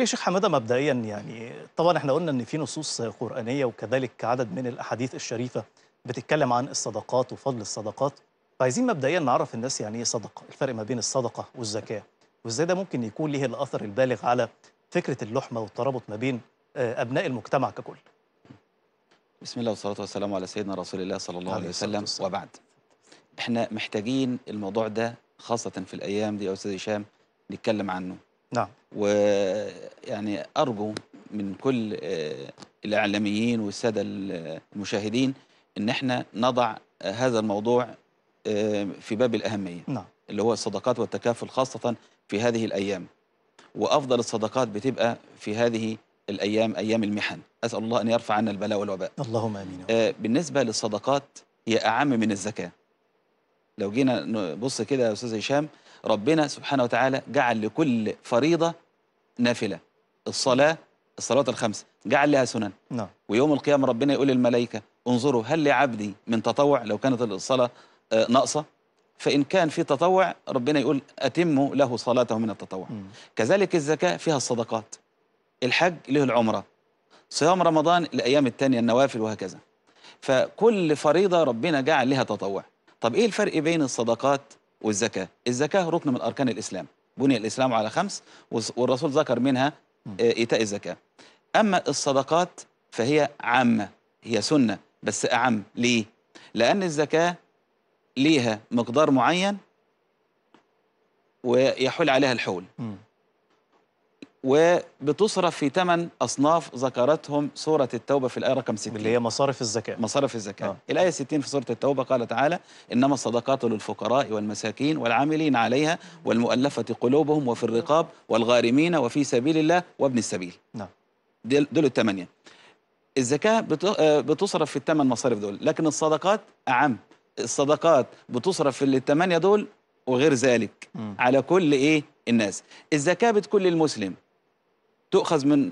ليش شيخ حماده مبدئيا يعني طبعا احنا قلنا ان في نصوص قرانيه وكذلك عدد من الاحاديث الشريفه بتتكلم عن الصدقات وفضل الصدقات فعايزين مبدئيا نعرف الناس يعني ايه صدقه الفرق ما بين الصدقه والزكاه وازاي ده ممكن يكون ليه الاثر البالغ على فكره اللحمه والترابط ما بين آه، ابناء المجتمع ككل بسم الله والصلاه والسلام على سيدنا رسول الله صلى الله عليه وسلم وبعد احنا محتاجين الموضوع ده خاصه في الايام دي يا استاذ هشام نتكلم عنه نعم ويعني أرجو من كل آه، الإعلاميين والسادة المشاهدين أن احنا نضع هذا الموضوع آه، في باب الأهمية نعم. اللي هو الصدقات والتكافل خاصة في هذه الأيام وأفضل الصدقات بتبقى في هذه الأيام أيام المحن أسأل الله أن يرفع عنا البلاء والوباء اللهم أمين آه، بالنسبة للصدقات هي أعم من الزكاة لو جينا نبص كده يا أستاذ هشام ربنا سبحانه وتعالى جعل لكل فريضة نافلة الصلاة الصلوات الخمس جعل لها سنن نعم. ويوم القيامة ربنا يقول للملائكة انظروا هل لعبدي من تطوع لو كانت الصلاة آه، ناقصة فإن كان في تطوع ربنا يقول أتموا له صلاته من التطوع م. كذلك الزكاة فيها الصدقات الحج له العمرة صيام رمضان الأيام الثانية النوافل وهكذا فكل فريضة ربنا جعل لها تطوع طب إيه الفرق بين الصدقات والزكاه الزكاه ركن من اركان الاسلام بني الاسلام على خمس والرسول ذكر منها آه، ايتاء الزكاه اما الصدقات فهي عامه هي سنه بس اعم ليه لان الزكاه ليها مقدار معين ويحول عليها الحول وبتصرف في ثمان أصناف ذكرتهم سورة التوبة في الآية رقم 60 اللي هي مصارف الزكاة مصارف الزكاة آه. الآية 60 في سورة التوبة قال تعالى إنما الصدقات للفقراء والمساكين والعاملين عليها والمؤلفة قلوبهم وفي الرقاب والغارمين وفي سبيل الله وابن السبيل نعم دول الثمانية الزكاة آه، بتصرف في الثمان مصارف دول لكن الصدقات أعم الصدقات بتصرف في الثمانية دول وغير ذلك م. على كل إيه الناس الزكاة بتكون للمسلم تؤخذ من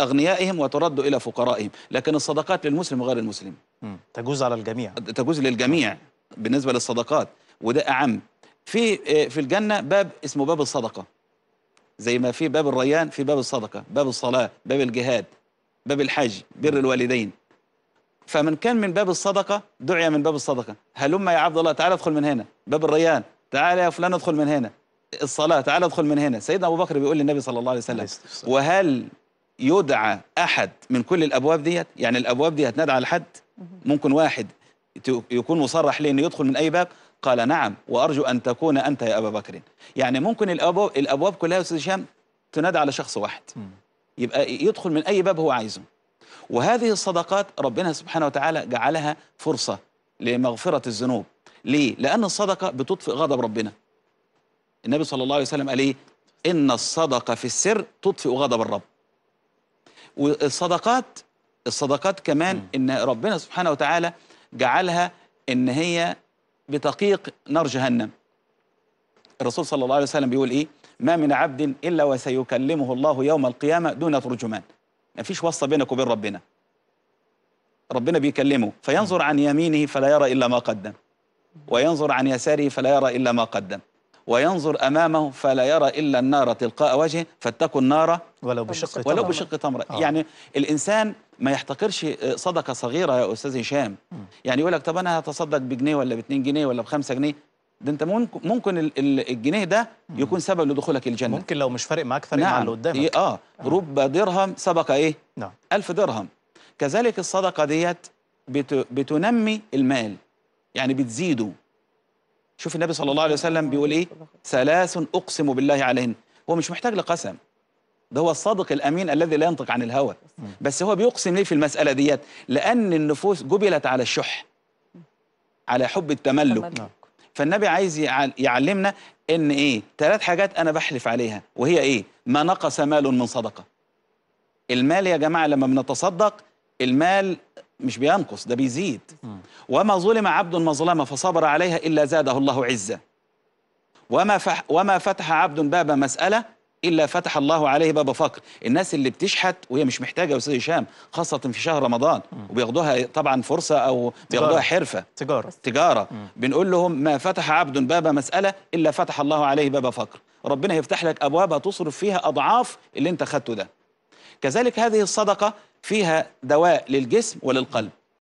أغنيائهم وترد إلى فقرائهم لكن الصدقات للمسلم وغير المسلم تجوز على الجميع تجوز للجميع بالنسبة للصدقات وده أعم في آه، في الجنة باب اسمه باب الصدقة زي ما في باب الريان في باب الصدقة باب الصلاة باب الجهاد باب الحج بر الوالدين فمن كان من باب الصدقة دعي من باب الصدقة هلما يا عبد الله تعالى ادخل من هنا باب الريان تعالى يا فلان ادخل من هنا الصلاة تعال ادخل من هنا سيدنا أبو بكر بيقول للنبي صلى الله عليه وسلم وهل يدعى أحد من كل الأبواب ديت يعني الأبواب دي هتنادى على ممكن واحد يكون مصرح ليه انه يدخل من أي باب قال نعم وأرجو أن تكون أنت يا أبا بكر يعني ممكن الأبواب, الأبواب كلها يا أستاذ هشام تنادى على شخص واحد يبقى يدخل من أي باب هو عايزه وهذه الصدقات ربنا سبحانه وتعالى جعلها فرصة لمغفرة الذنوب ليه؟ لأن الصدقة بتطفئ غضب ربنا النبي صلى الله عليه وسلم قال ايه ان الصدقه في السر تطفئ غضب الرب والصدقات الصدقات كمان م. ان ربنا سبحانه وتعالى جعلها ان هي بتقيق نار جهنم الرسول صلى الله عليه وسلم بيقول ايه ما من عبد الا وسيكلمه الله يوم القيامه دون ترجمان ما فيش وصله بينك وبين ربنا ربنا بيكلمه فينظر عن يمينه فلا يرى الا ما قدم وينظر عن يساره فلا يرى الا ما قدم وينظر أمامه فلا يرى إلا النار تلقاء وجهه فاتقوا النار ولو بشق ولو بشق تمرة آه. يعني الإنسان ما يحتقرش آه، صدقة صغيرة يا أستاذ هشام يعني يقول لك طب أنا هتصدق بجنيه ولا باتنين جنيه ولا بخمسة جنيه ده انت ممكن ممكن الجنيه ده يكون سبب لدخولك الجنه ممكن لو مش فارق معاك فارق نعم. مع اللي قدامك آه. اه رب درهم سبق ايه نعم 1000 درهم كذلك الصدقه ديت بت... بتنمي المال يعني بتزيده شوف النبي صلى الله عليه وسلم بيقول ايه ثلاث اقسم بالله عليهن هو مش محتاج لقسم ده هو الصادق الامين الذي لا ينطق عن الهوى بس هو بيقسم ليه في المساله ديت لان النفوس جبلت على الشح على حب التملك نعم. فالنبي عايز يعلمنا ان ايه ثلاث حاجات انا بحلف عليها وهي ايه ما نقص مال من صدقه المال يا جماعه لما بنتصدق المال مش بينقص ده بيزيد وما ظلم عبد مظلمة فصبر عليها إلا زاده الله عزة وما, فح وما فتح عبد باب مسألة إلا فتح الله عليه باب فقر الناس اللي بتشحت وهي مش محتاجة يا أستاذ هشام خاصة في شهر رمضان وبياخدوها طبعا فرصة أو بياخدوها حرفة تجارة تجارة بنقول لهم ما فتح عبد باب مسألة إلا فتح الله عليه باب فقر ربنا يفتح لك أبواب تصرف فيها أضعاف اللي أنت خدته ده كذلك هذه الصدقة فيها دواء للجسم وللقلب